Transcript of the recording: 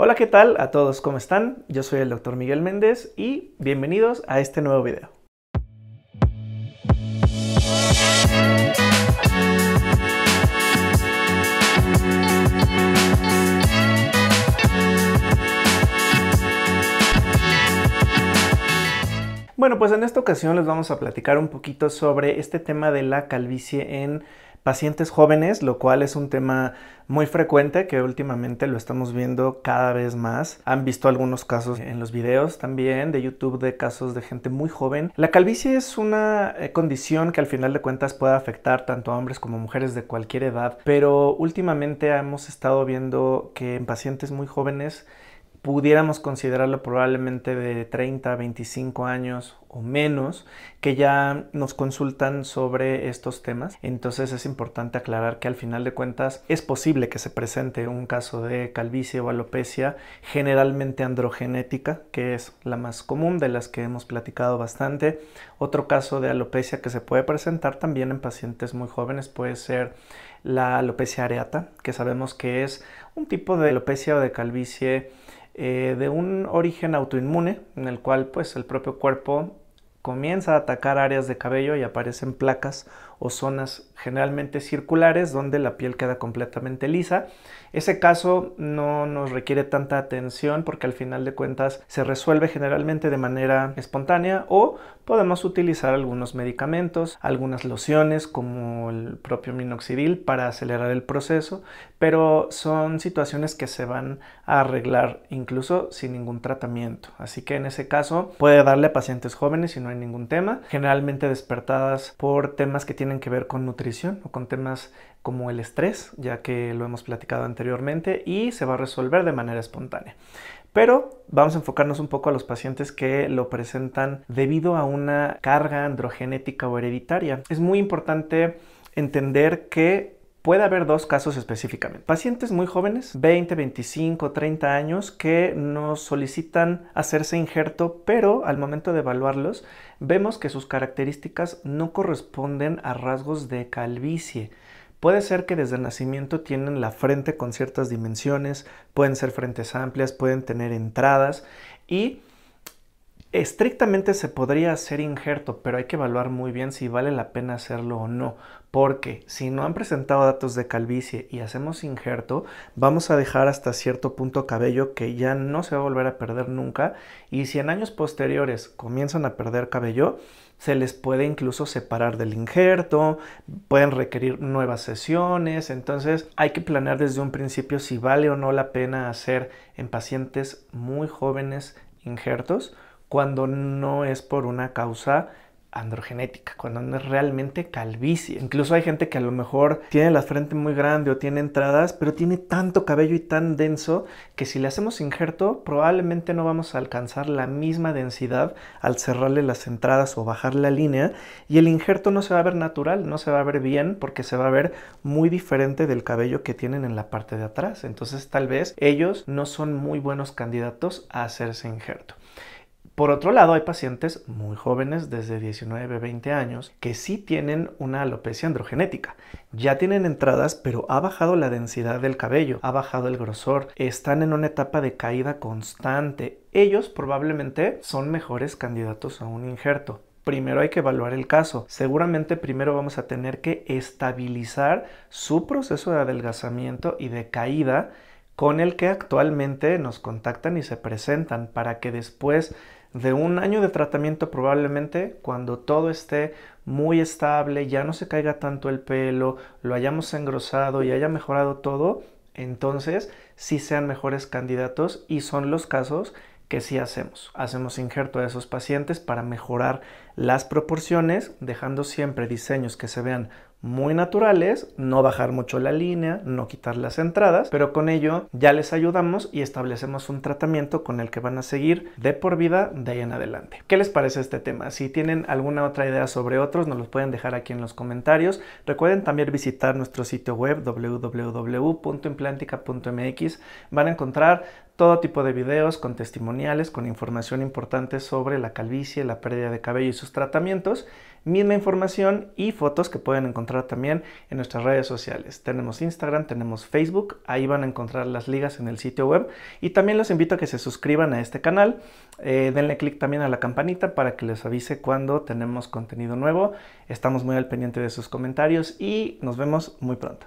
Hola, ¿qué tal a todos? ¿Cómo están? Yo soy el Dr. Miguel Méndez y bienvenidos a este nuevo video. Bueno, pues en esta ocasión les vamos a platicar un poquito sobre este tema de la calvicie en pacientes jóvenes, lo cual es un tema muy frecuente que últimamente lo estamos viendo cada vez más. Han visto algunos casos en los videos también de YouTube de casos de gente muy joven. La calvicie es una eh, condición que al final de cuentas puede afectar tanto a hombres como mujeres de cualquier edad, pero últimamente hemos estado viendo que en pacientes muy jóvenes pudiéramos considerarlo probablemente de 30, 25 años o menos, que ya nos consultan sobre estos temas. Entonces es importante aclarar que al final de cuentas es posible que se presente un caso de calvicie o alopecia generalmente androgenética, que es la más común de las que hemos platicado bastante. Otro caso de alopecia que se puede presentar también en pacientes muy jóvenes puede ser la alopecia areata, que sabemos que es un tipo de alopecia o de calvicie eh, de un origen autoinmune, en el cual pues el propio cuerpo comienza a atacar áreas de cabello y aparecen placas o zonas generalmente circulares donde la piel queda completamente lisa. Ese caso no nos requiere tanta atención porque al final de cuentas se resuelve generalmente de manera espontánea o podemos utilizar algunos medicamentos, algunas lociones como el propio minoxidil para acelerar el proceso, pero son situaciones que se van a arreglar incluso sin ningún tratamiento. Así que en ese caso puede darle a pacientes jóvenes si no hay ningún tema, generalmente despertadas por temas que tienen tienen que ver con nutrición o con temas como el estrés, ya que lo hemos platicado anteriormente, y se va a resolver de manera espontánea. Pero vamos a enfocarnos un poco a los pacientes que lo presentan debido a una carga androgenética o hereditaria. Es muy importante entender que puede haber dos casos específicamente. Pacientes muy jóvenes, 20, 25, 30 años, que nos solicitan hacerse injerto, pero al momento de evaluarlos vemos que sus características no corresponden a rasgos de calvicie. Puede ser que desde el nacimiento tienen la frente con ciertas dimensiones, pueden ser frentes amplias, pueden tener entradas y Estrictamente se podría hacer injerto, pero hay que evaluar muy bien si vale la pena hacerlo o no, porque si no han presentado datos de calvicie y hacemos injerto, vamos a dejar hasta cierto punto cabello que ya no se va a volver a perder nunca y si en años posteriores comienzan a perder cabello, se les puede incluso separar del injerto, pueden requerir nuevas sesiones, entonces hay que planear desde un principio si vale o no la pena hacer en pacientes muy jóvenes injertos cuando no es por una causa androgenética, cuando no es realmente calvicie. Incluso hay gente que a lo mejor tiene la frente muy grande o tiene entradas, pero tiene tanto cabello y tan denso que si le hacemos injerto probablemente no vamos a alcanzar la misma densidad al cerrarle las entradas o bajar la línea y el injerto no se va a ver natural, no se va a ver bien porque se va a ver muy diferente del cabello que tienen en la parte de atrás. Entonces tal vez ellos no son muy buenos candidatos a hacerse injerto. Por otro lado, hay pacientes muy jóvenes, desde 19 20 años, que sí tienen una alopecia androgenética. Ya tienen entradas, pero ha bajado la densidad del cabello, ha bajado el grosor, están en una etapa de caída constante. Ellos probablemente son mejores candidatos a un injerto. Primero hay que evaluar el caso. Seguramente primero vamos a tener que estabilizar su proceso de adelgazamiento y de caída con el que actualmente nos contactan y se presentan para que después de un año de tratamiento probablemente cuando todo esté muy estable, ya no se caiga tanto el pelo, lo hayamos engrosado y haya mejorado todo, entonces sí sean mejores candidatos y son los casos que sí hacemos. Hacemos injerto a esos pacientes para mejorar las proporciones, dejando siempre diseños que se vean muy naturales, no bajar mucho la línea, no quitar las entradas, pero con ello ya les ayudamos y establecemos un tratamiento con el que van a seguir de por vida de ahí en adelante. ¿Qué les parece este tema? Si tienen alguna otra idea sobre otros, nos los pueden dejar aquí en los comentarios. Recuerden también visitar nuestro sitio web www.implantica.mx. Van a encontrar todo tipo de videos con testimoniales, con información importante sobre la calvicie, la pérdida de cabello y sus tratamientos, misma información y fotos que pueden encontrar también en nuestras redes sociales. Tenemos Instagram, tenemos Facebook, ahí van a encontrar las ligas en el sitio web y también los invito a que se suscriban a este canal, eh, denle clic también a la campanita para que les avise cuando tenemos contenido nuevo, estamos muy al pendiente de sus comentarios y nos vemos muy pronto.